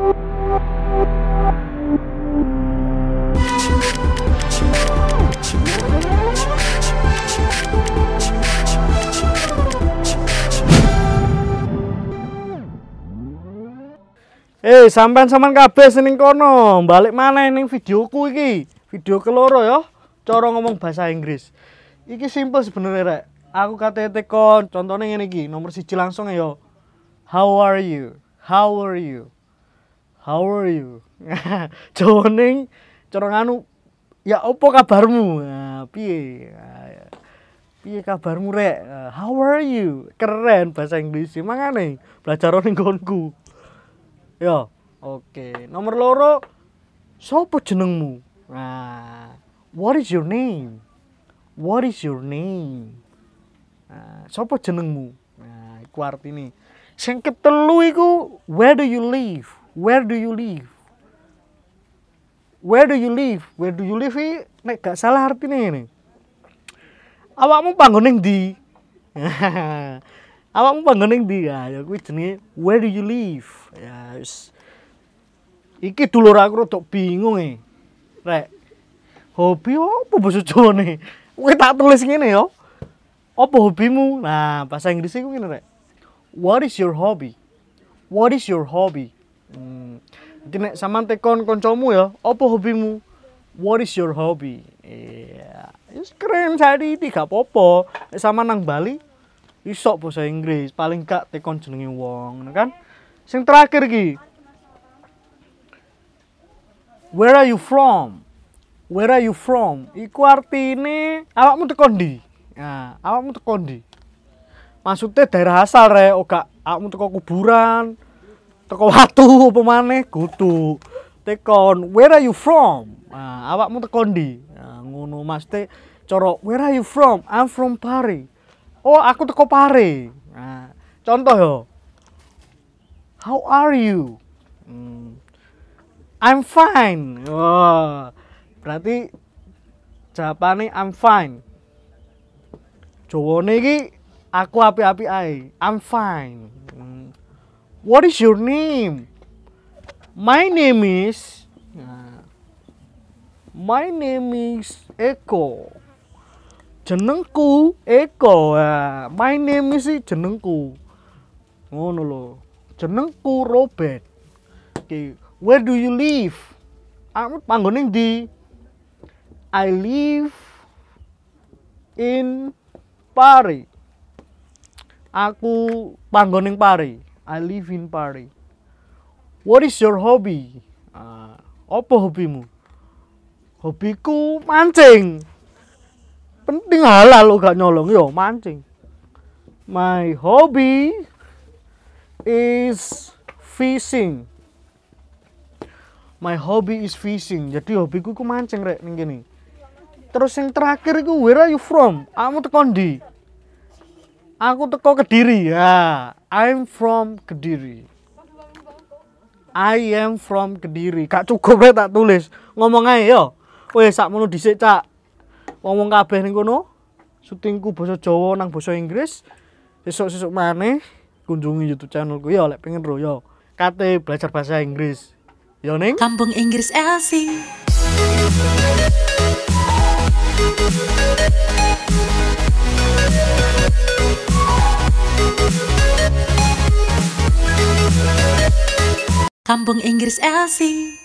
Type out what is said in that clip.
Eh, sampean sampean kabeh sening kono, balik mana ning videoku iki? Video keloro ya, cara ngomong bahasa Inggris. Iki simpel sebenarnya, Rek. Aku kate teko contone ngene iki, nomor siji langsung ya. How are you? How are you? how are you joning corong anu ya opo kabarmu nah, piye piye kabarmu rek how are you keren bahasa Inggris mangane belajar orang gonku ya oke okay. nomor loro sopo jenengmu nah what is your name what is your name nah, sopo jenengmu nah iku artine sing ketelu iku where do you live where do you live? Where do you live? Where do you live? Ini nek gak salah artinya ini. Awakmu panggoning di. Awakmu panggoning di ya, ya kuwi where do you live? Ya wis. Iki dulur aku rodok bingung e. Rek. Hobi opo basa Jawane? Kowe tak tulis ngene yo. Apa hobimu? Nah, bahasa Inggris iku e ngene rek. What is your hobby? What is your hobby? Jadi nek sampean tekon koncomu ya, apa hobimu? What is your hobby? Iya, yeah. keren tadi tiga popo. sama nang Bali, isok bahasa Inggris, paling kak tekon jenenge wong, kan? Sing terakhir ki. Where are you from? Where are you from? Iku ini awakmu tekon Nah, awakmu tekon maksud Maksudnya daerah asal re, oka oh, awakmu teko kuburan, teko watu apa maneh kudu tekon where are you from nah, awakmu tekon di nah, ngono mas te coro where are you from I'm from Pare oh aku teko Pare nah, contoh yo how are you hmm, I'm fine oh, berarti jawabane I'm fine Jawane iki aku api-api ae I'm fine What is your name? My name is. My name is Eko. Jenengku Eko. My name is jenengku. Ngono lho. Jenengku Robert. Okay. Where do you live? Aku panggone di I live in Paris. Aku panggoning Paris. I live in Paris. What is your hobby? Uh, apa hobimu? Hobiku mancing. Penting halal lo gak nyolong yo mancing. My hobby is fishing. My hobby is fishing. Jadi hobiku ku mancing rek ning Terus yang terakhir iku where are you from? Kamu tekan ndi? Aku teko Kediri ya. I'm from Kediri. I am from Kediri. Kak cukup tak tulis. Ngomong ayo. yo. saat sakmono dhisik cak. wong kabeh ning kono. Syutingku basa Jawa nang bahasa Inggris. Besok besok mana? kunjungi YouTube channelku yo lek pengen ro yo. Kate belajar bahasa Inggris. Yo ning Kampung Inggris Elsie. Kampung Inggris Elsie